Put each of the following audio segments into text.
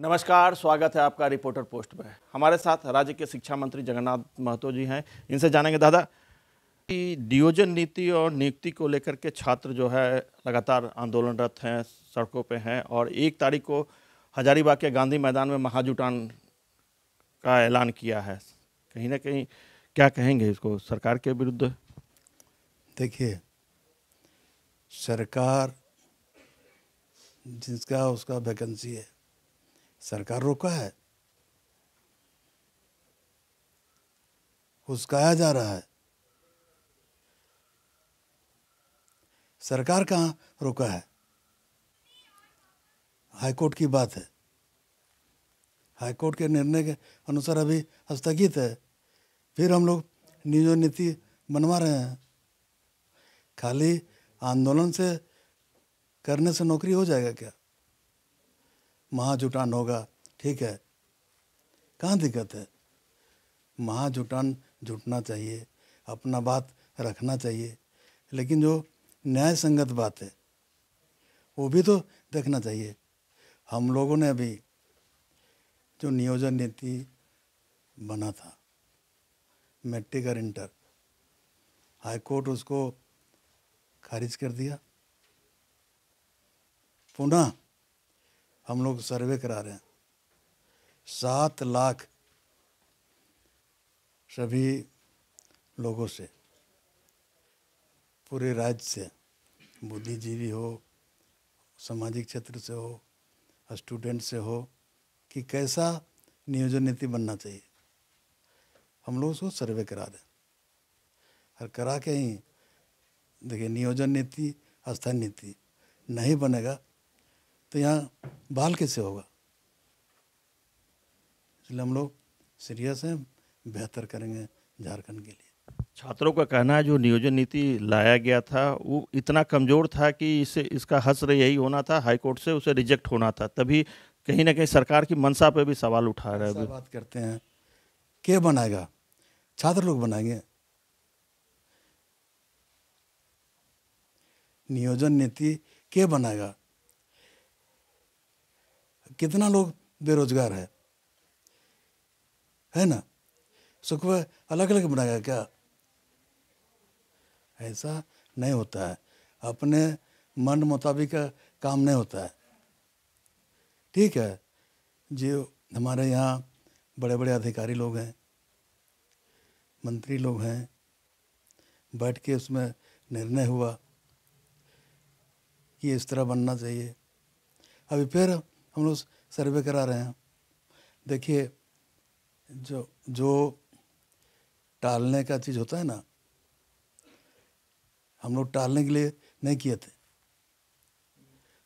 नमस्कार स्वागत है आपका रिपोर्टर पोस्ट में हमारे साथ राज्य के शिक्षा मंत्री जगन्नाथ महतो जी हैं इनसे जानेंगे दादा कि नियोजन नीति और नियुक्ति को लेकर के छात्र जो है लगातार आंदोलनरत हैं सड़कों पे हैं और एक तारीख को हजारीबाग के गांधी मैदान में महाजुटान का ऐलान किया है कहीं ना कहीं क्या कहेंगे इसको सरकार के विरुद्ध देखिए सरकार जिसका उसका वैकेंसी है सरकार रोका है हुसकाया जा रहा है सरकार कहाँ रोका है हाईकोर्ट की बात है हाईकोर्ट के निर्णय के अनुसार अभी स्थगित है फिर हम लोग नियो नीति बनवा रहे हैं खाली आंदोलन से करने से नौकरी हो जाएगा क्या महाजुटान होगा ठीक है कहाँ दिक्कत है महाजुटान जुटना चाहिए अपना बात रखना चाहिए लेकिन जो न्याय संगत बात है वो भी तो देखना चाहिए हम लोगों ने अभी जो नियोजन नीति बना था मेट्रिक और इंटर हाईकोर्ट उसको खारिज कर दिया पुनः हम लोग सर्वे करा रहे हैं सात लाख सभी लोगों से पूरे राज्य से बुद्धिजीवी हो सामाजिक क्षेत्र से हो स्टूडेंट से हो कि कैसा नियोजन नीति बनना चाहिए हम लोग उसको सर्वे करा दें और करा के ही देखिए नियोजन नीति स्थानीय नीति नहीं बनेगा तो यहाँ बाल कैसे होगा इसलिए हम लोग सीरियस हैं बेहतर करेंगे झारखंड के लिए छात्रों का कहना है जो नियोजन नीति लाया गया था वो इतना कमज़ोर था कि इसे इसका हसर यही होना था हाईकोर्ट से उसे रिजेक्ट होना था तभी कहीं ना कहीं सरकार की मनसा पे भी सवाल उठा रहे हैं बात करते हैं के बनाएगा छात्र लोग बनाएंगे नियोजन नीति के बनाएगा कितना लोग बेरोजगार है है ना सुखवा अलग अलग बनाया क्या ऐसा नहीं होता है अपने मन मुताबिक काम नहीं होता है ठीक है जो हमारे यहाँ बड़े बड़े अधिकारी लोग हैं मंत्री लोग हैं बैठ के उसमें निर्णय हुआ कि इस तरह बनना चाहिए अभी फिर हम लोग सर्वे करा रहे हैं देखिए जो जो टालने का चीज़ होता है ना हम लोग टालने के लिए नहीं किए थे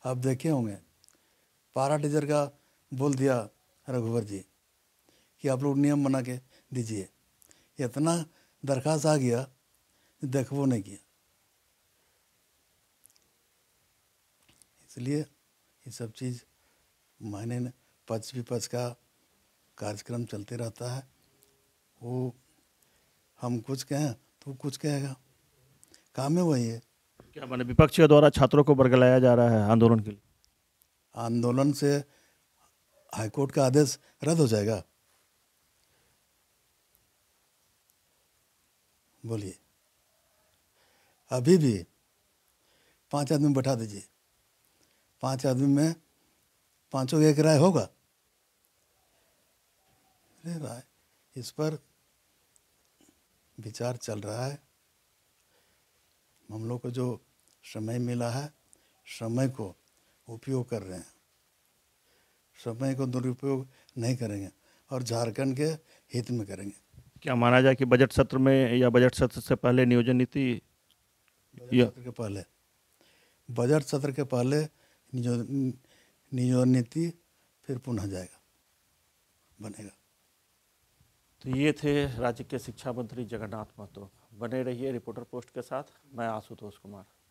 आप देखे होंगे पारा टीचर का बोल दिया रघुवर जी कि आप लोग नियम बना के दीजिए इतना दरखास्त आ गया देखो नहीं किया इसलिए ये सब चीज़ मायने पक्ष विपक्ष का कार्यक्रम चलते रहता है वो हम कुछ कहें तो कुछ कहेगा काम है वही है क्या माने विपक्ष के द्वारा छात्रों को बरगलाया जा रहा है आंदोलन के लिए आंदोलन से हाईकोर्ट का आदेश रद्द हो जाएगा बोलिए अभी भी पांच आदमी बैठा दीजिए पांच आदमी में पाँचों एक राय होगा अरे भाई इस पर विचार चल रहा है हम लोग को जो समय मिला है समय को उपयोग कर रहे हैं समय को दुरुपयोग नहीं करेंगे और झारखंड के हित में करेंगे क्या माना जाए कि बजट सत्र में या बजट सत्र से पहले नियोजन नीति बजट सत्र के पहले बजट सत्र के पहले नियो और नीति फिर पुनः जाएगा बनेगा तो ये थे राज्य के शिक्षा मंत्री जगन्नाथ महतो बने रहिए रिपोर्टर पोस्ट के साथ मैं आशुतोष कुमार